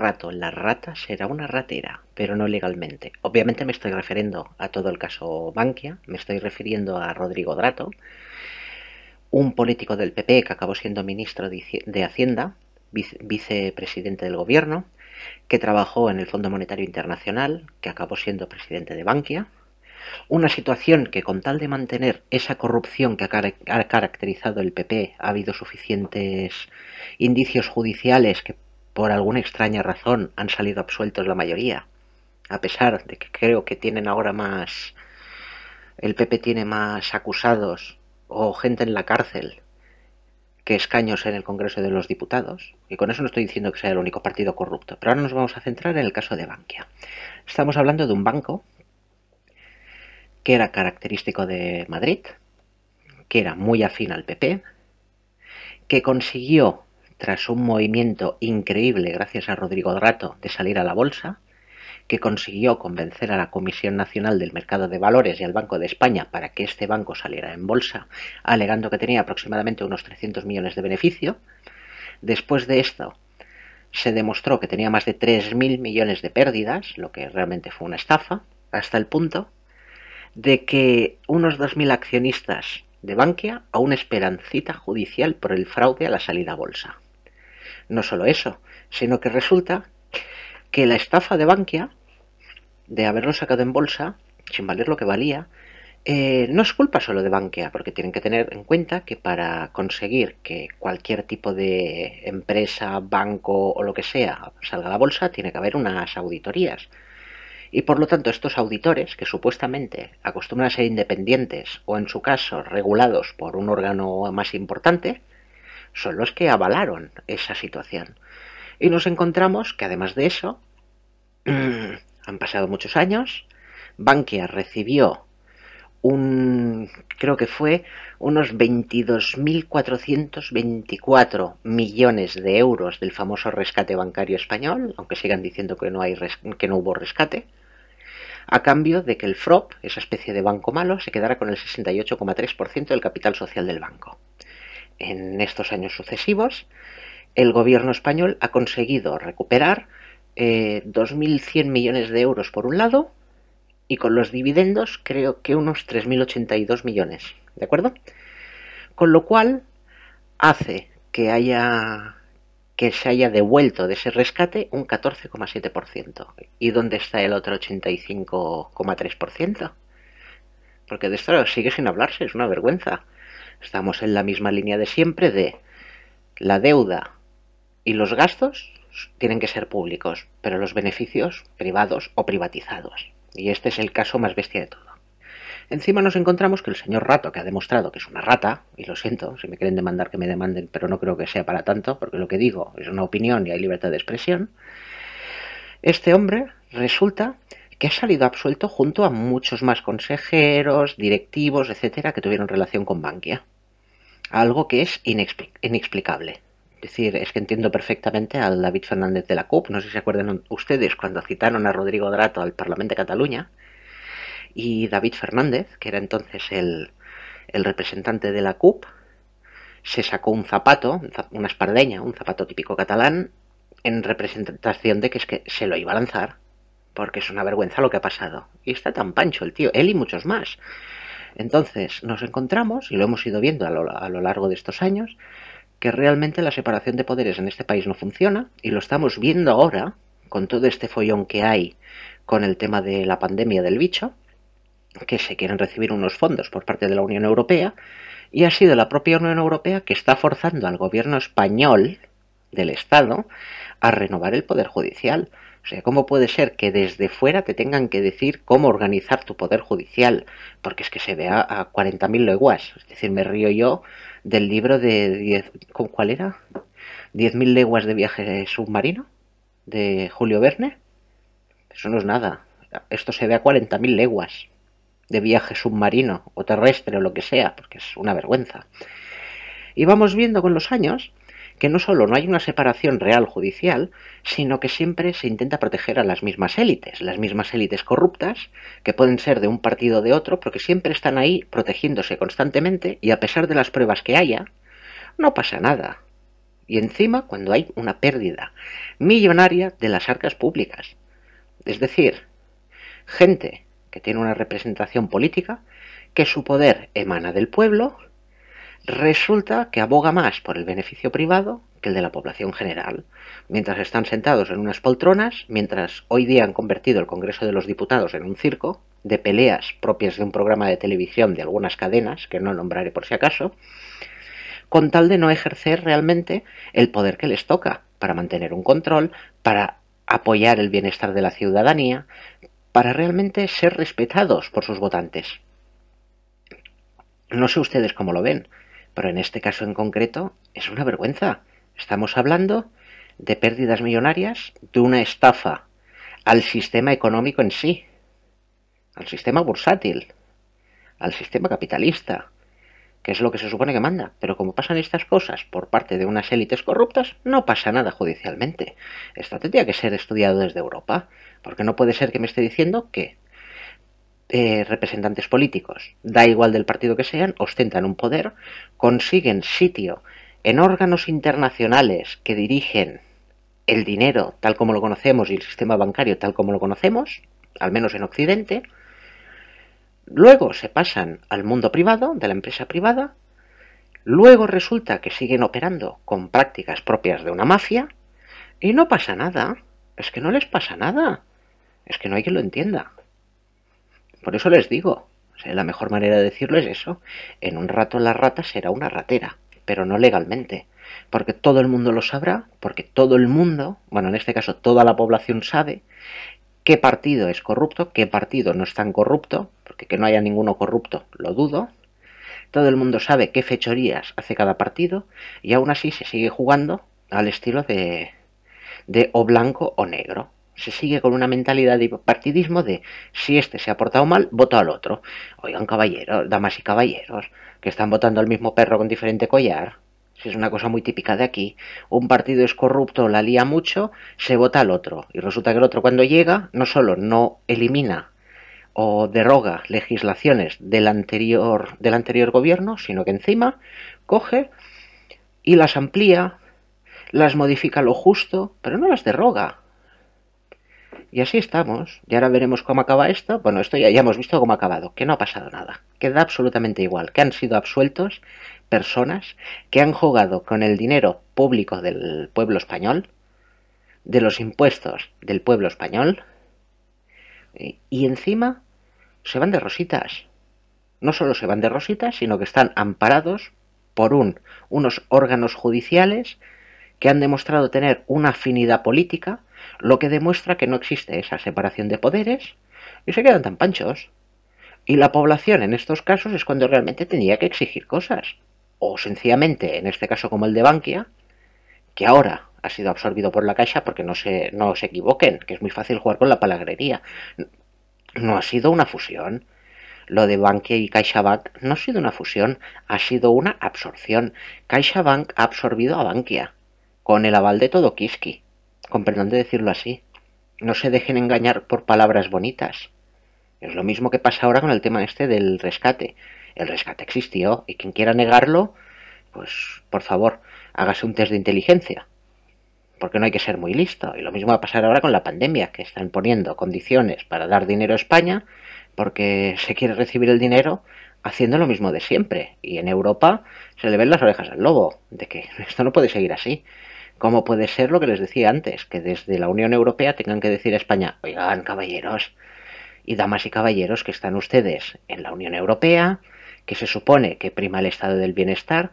rato, la rata será una ratera, pero no legalmente. Obviamente me estoy refiriendo a todo el caso Bankia, me estoy refiriendo a Rodrigo Drato, un político del PP que acabó siendo ministro de Hacienda, vicepresidente del gobierno, que trabajó en el Fondo Monetario Internacional, que acabó siendo presidente de Bankia. Una situación que con tal de mantener esa corrupción que ha caracterizado el PP, ha habido suficientes indicios judiciales que por alguna extraña razón han salido absueltos la mayoría, a pesar de que creo que tienen ahora más... el PP tiene más acusados o gente en la cárcel que escaños en el Congreso de los Diputados, y con eso no estoy diciendo que sea el único partido corrupto, pero ahora nos vamos a centrar en el caso de Bankia. Estamos hablando de un banco que era característico de Madrid, que era muy afín al PP, que consiguió tras un movimiento increíble gracias a Rodrigo Drato de salir a la bolsa, que consiguió convencer a la Comisión Nacional del Mercado de Valores y al Banco de España para que este banco saliera en bolsa, alegando que tenía aproximadamente unos 300 millones de beneficio. Después de esto, se demostró que tenía más de 3.000 millones de pérdidas, lo que realmente fue una estafa, hasta el punto de que unos 2.000 accionistas de Bankia aún esperan cita judicial por el fraude a la salida a bolsa. No solo eso, sino que resulta que la estafa de Bankia, de haberlo sacado en bolsa, sin valer lo que valía, eh, no es culpa solo de Bankia, porque tienen que tener en cuenta que para conseguir que cualquier tipo de empresa, banco o lo que sea salga a la bolsa, tiene que haber unas auditorías. Y por lo tanto, estos auditores, que supuestamente acostumbran a ser independientes o en su caso regulados por un órgano más importante, son los que avalaron esa situación. Y nos encontramos que además de eso, han pasado muchos años, Bankia recibió un, creo que fue unos 22.424 millones de euros del famoso rescate bancario español, aunque sigan diciendo que no, hay, que no hubo rescate, a cambio de que el FROP, esa especie de banco malo, se quedara con el 68,3% del capital social del banco en estos años sucesivos, el gobierno español ha conseguido recuperar eh, 2.100 millones de euros por un lado y con los dividendos creo que unos 3.082 millones, ¿de acuerdo? Con lo cual hace que haya que se haya devuelto de ese rescate un 14,7%. ¿Y dónde está el otro 85,3%? Porque de esto sigue sin hablarse, es una vergüenza. Estamos en la misma línea de siempre de la deuda y los gastos tienen que ser públicos, pero los beneficios privados o privatizados. Y este es el caso más bestia de todo. Encima nos encontramos que el señor Rato, que ha demostrado que es una rata, y lo siento, si me quieren demandar que me demanden, pero no creo que sea para tanto, porque lo que digo es una opinión y hay libertad de expresión, este hombre resulta que ha salido absuelto junto a muchos más consejeros, directivos, etcétera, que tuvieron relación con Bankia. Algo que es inexplicable. Es decir, es que entiendo perfectamente al David Fernández de la CUP, no sé si se acuerdan ustedes cuando citaron a Rodrigo Drato al Parlamento de Cataluña, y David Fernández, que era entonces el, representante de la CUP, se sacó un zapato, una espardeña, un zapato típico catalán, en representación de que es que se lo iba a lanzar porque es una vergüenza lo que ha pasado. Y está tan pancho el tío, él y muchos más. Entonces nos encontramos, y lo hemos ido viendo a lo, largo de estos años, que realmente la separación de poderes en este país no funciona, y lo estamos viendo ahora, con todo este follón que hay con el tema de la pandemia del bicho, que se quieren recibir unos fondos por parte de la Unión Europea, y ha sido la propia Unión Europea que está forzando al gobierno español del Estado a renovar el Poder Judicial. O sea, ¿cómo puede ser que desde fuera te tengan que decir cómo organizar tu Poder Judicial? Porque es que se ve a, 40.000 leguas. Es decir, me río yo del libro de diez, ¿Con cuál era? ¿10.000 leguas de viaje submarino? De Julio Verne. Eso no es nada. Esto se ve a 40.000 leguas de viaje submarino o terrestre o lo que sea, porque es una vergüenza. Y vamos viendo con los años que no solo no hay una separación real judicial, sino que siempre se intenta proteger a las mismas élites, las mismas élites corruptas, que pueden ser de un partido o de otro, pero que siempre están ahí protegiéndose constantemente y a pesar de las pruebas que haya, no pasa nada. Y encima cuando hay una pérdida millonaria de las arcas públicas. Es decir, gente que tiene una representación política, que su poder emana del pueblo, resulta que aboga más por el beneficio privado que el de la población general. Mientras están sentados en unas poltronas, mientras hoy día han convertido el Congreso de los Diputados en un circo, de peleas propias de un programa de televisión de algunas cadenas, que no nombraré por si acaso, con tal de no ejercer realmente el poder que les toca para mantener un control, para apoyar el bienestar de la ciudadanía, para realmente ser respetados por sus votantes. No sé ustedes cómo lo ven, pero en este caso en concreto es una vergüenza. Estamos hablando de pérdidas millonarias, de una estafa al sistema económico en sí, al sistema bursátil, al sistema capitalista, que es lo que se supone que manda. Pero como pasan estas cosas por parte de unas élites corruptas, no pasa nada judicialmente. Esto tendría que ser estudiado desde Europa, porque no puede ser que me esté diciendo que eh, representantes políticos, da igual del partido que sean, ostentan un poder, consiguen sitio en órganos internacionales que dirigen el dinero tal como lo conocemos y el sistema bancario tal como lo conocemos, al menos en Occidente, luego se pasan al mundo privado, de la empresa privada, luego resulta que siguen operando con prácticas propias de una mafia, y no pasa nada, es que no les pasa nada, es que no hay quien lo entienda. Por eso les digo, la mejor manera de decirlo es eso. En un rato la rata será una ratera, pero no legalmente. Porque todo el mundo lo sabrá, porque todo el mundo, bueno, en este caso toda la población sabe qué partido es corrupto, qué partido no es tan corrupto, porque que no haya ninguno corrupto, lo dudo. Todo el mundo sabe qué fechorías hace cada partido y aún así se sigue jugando al estilo de, de o blanco o negro se sigue con una mentalidad de partidismo de si este se ha portado mal, voto al otro. Oigan, caballeros, damas y caballeros, que están votando al mismo perro con diferente collar. Si es una cosa muy típica de aquí, un partido es corrupto, la lía mucho, se vota al otro. Y resulta que el otro cuando llega, no solo no elimina o deroga legislaciones del anterior, del anterior gobierno, sino que encima coge y las amplía, las modifica lo justo, pero no las derroga. Y así estamos. Y ahora veremos cómo acaba esto. Bueno, esto ya, hemos visto cómo ha acabado, que no ha pasado nada. Queda absolutamente igual, que han sido absueltos personas que han jugado con el dinero público del pueblo español, de los impuestos del pueblo español, eh, y encima se van de rositas. No solo se van de rositas, sino que están amparados por un, unos órganos judiciales que han demostrado tener una afinidad política lo que demuestra que no existe esa separación de poderes y se quedan tan panchos. Y la población en estos casos es cuando realmente tenía que exigir cosas. O sencillamente, en este caso como el de Bankia, que ahora ha sido absorbido por la caixa porque no se, no se equivoquen, que es muy fácil jugar con la palagrería. No ha sido una fusión. Lo de Bankia y CaixaBank no ha sido una fusión, ha sido una absorción. CaixaBank ha absorbido a Bankia, con el aval de todo Kiski con de decirlo así, no se dejen engañar por palabras bonitas. Es lo mismo que pasa ahora con el tema este del rescate. El rescate existió y quien quiera negarlo, pues por favor, hágase un test de inteligencia. Porque no hay que ser muy listo. Y lo mismo va a pasar ahora con la pandemia, que están poniendo condiciones para dar dinero a España, porque se quiere recibir el dinero haciendo lo mismo de siempre. Y en Europa se le ven las orejas al lobo, de que esto no puede seguir así. ¿Cómo puede ser lo que les decía antes, que desde la Unión Europea tengan que decir a España, oigan, caballeros y damas y caballeros que están ustedes en la Unión Europea, que se supone que prima el estado del bienestar,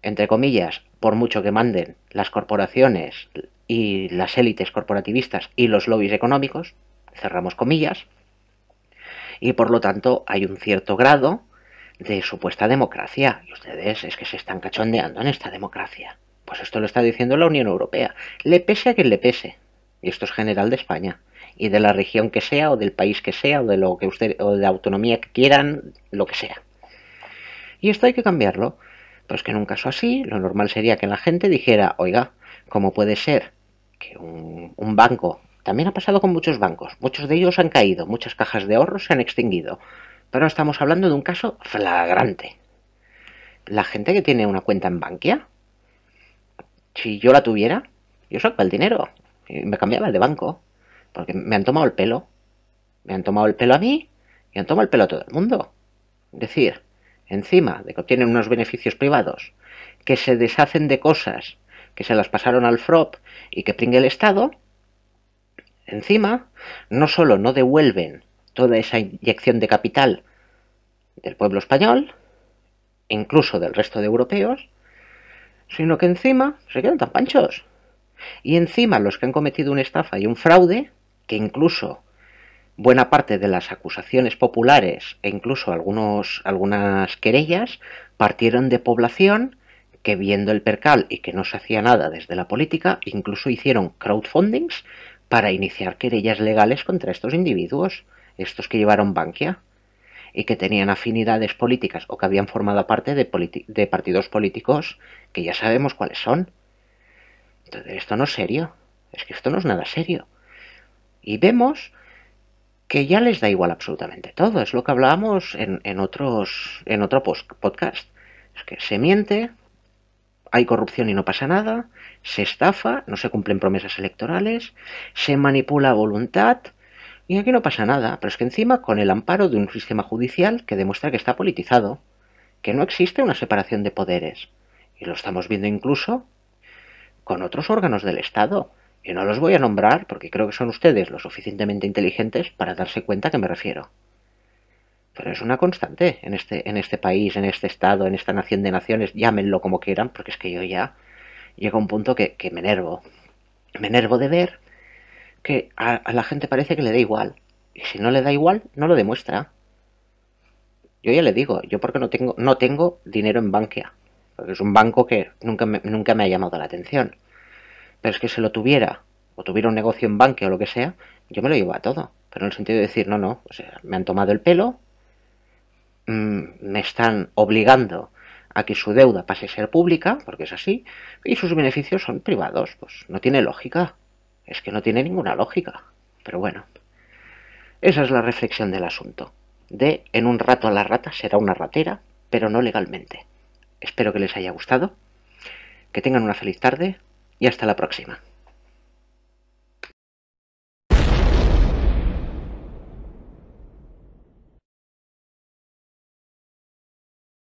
entre comillas, por mucho que manden las corporaciones y las élites corporativistas y los lobbies económicos, cerramos comillas, y por lo tanto hay un cierto grado de supuesta democracia, y ustedes es que se están cachondeando en esta democracia. Pues esto lo está diciendo la Unión Europea, le pese a quien le pese. Y esto es general de España. Y de la región que sea, o del país que sea, o de lo que usted, o de la autonomía que quieran, lo que sea. Y esto hay que cambiarlo. Pues que en un caso así, lo normal sería que la gente dijera, oiga, ¿cómo puede ser que un, banco también ha pasado con muchos bancos. Muchos de ellos han caído, muchas cajas de ahorros se han extinguido. Pero estamos hablando de un caso flagrante. La gente que tiene una cuenta en Bankia si yo la tuviera, yo saco el dinero. Y me cambiaba el de banco. Porque me han tomado el pelo. Me han tomado el pelo a mí y han tomado el pelo a todo el mundo. Es decir, encima de que obtienen unos beneficios privados, que se deshacen de cosas que se las pasaron al FROP y que pringue el Estado, encima no solo no devuelven toda esa inyección de capital del pueblo español, incluso del resto de europeos, sino que encima se quedan tan panchos. Y encima los que han cometido una estafa y un fraude, que incluso buena parte de las acusaciones populares e incluso algunos, algunas querellas partieron de población que viendo el percal y que no se hacía nada desde la política, incluso hicieron crowdfundings para iniciar querellas legales contra estos individuos, estos que llevaron Bankia y que tenían afinidades políticas o que habían formado parte de, partidos políticos que ya sabemos cuáles son. Entonces, esto no es serio. Es que esto no es nada serio. Y vemos que ya les da igual absolutamente todo. Es lo que hablábamos en, en otros, en otro podcast. Es que se miente, hay corrupción y no pasa nada, se estafa, no se cumplen promesas electorales, se manipula voluntad, y aquí no pasa nada, pero es que encima con el amparo de un sistema judicial que demuestra que está politizado, que no existe una separación de poderes. Y lo estamos viendo incluso con otros órganos del Estado. Y no los voy a nombrar porque creo que son ustedes lo suficientemente inteligentes para darse cuenta a qué me refiero. Pero es una constante en este, en este país, en este Estado, en esta nación de naciones, llámenlo como quieran, porque es que yo ya llego a un punto que, que me enervo. Me enervo de ver que a, la gente parece que le da igual. Y si no le da igual, no lo demuestra. Yo ya le digo, yo porque no tengo, no tengo dinero en Bankia. Porque es un banco que nunca me, nunca me ha llamado la atención. Pero es que si lo tuviera, o tuviera un negocio en Bankia o lo que sea, yo me lo llevo a todo. Pero en el sentido de decir, no, no, me han tomado el pelo, mm, me están obligando a que su deuda pase a ser pública, porque es así, y sus beneficios son privados. Pues no tiene lógica. Es que no tiene ninguna lógica. Pero bueno, esa es la reflexión del asunto. De en un rato a la rata será una ratera, pero no legalmente. Espero que les haya gustado, que tengan una feliz tarde y hasta la próxima.